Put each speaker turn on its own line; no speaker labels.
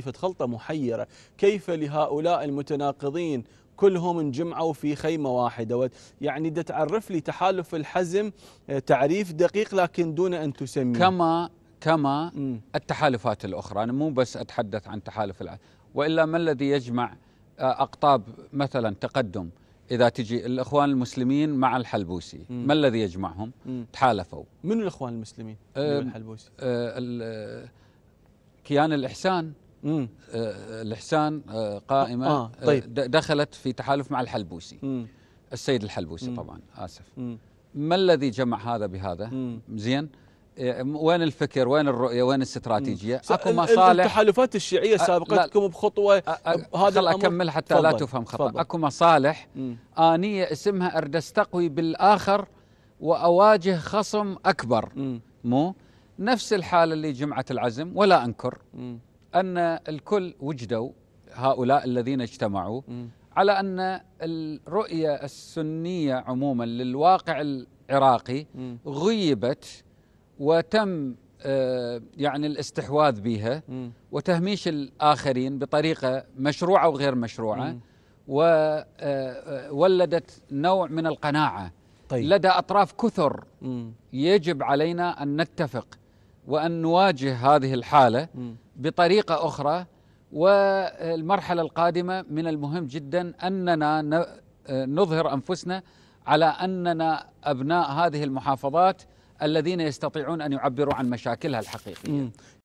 كانت خلطة محيرة كيف لهؤلاء المتناقضين كلهم انجمعوا في خيمة واحدة يعني دا تعرف لي تحالف الحزم آه، تعريف دقيق لكن دون أن تسمي كما كما التحالفات الأخرى أنا مو بس أتحدث عن تحالف العزم وإلا ما الذي يجمع آه، أقطاب مثلا تقدم إذا تجي الإخوان المسلمين مع الحلبوسي ما الذي يجمعهم تحالفوا من الإخوان المسلمين من آه، الحلبوسي كيان الإحسان آه، آه، الاحسان آه، قائمه آه. طيب. دخلت في تحالف مع الحلبوسي مم. السيد الحلبوسي مم. طبعا اسف مم. ما الذي جمع هذا بهذا مم. زين وين الفكر وين الرؤيه وين الاستراتيجيه اكو مصالح التحالفات الشيعيه سابقتكم بخطوه هذا خل اكمل حتى فضل. لا تفهم خطا فضل. اكو مصالح مم. انيه اسمها أرد استقوي بالاخر واواجه خصم اكبر مم. مو نفس الحاله اللي جمعت العزم ولا انكر مم. أن الكل وجدوا هؤلاء الذين اجتمعوا م. على أن الرؤية السنية عموما للواقع العراقي م. غيبت وتم آه، يعني الاستحواذ بها م. وتهميش الآخرين بطريقة مشروعة وغير مشروعة م. وولدت آه، آه، نوع من القناعة طيب. لدى أطراف كثر م. يجب علينا أن نتفق وأن نواجه هذه الحالة م. بطريقه اخرى والمرحله القادمه من المهم جدا اننا نظهر انفسنا على اننا ابناء هذه المحافظات الذين يستطيعون ان يعبروا عن مشاكلها الحقيقيه.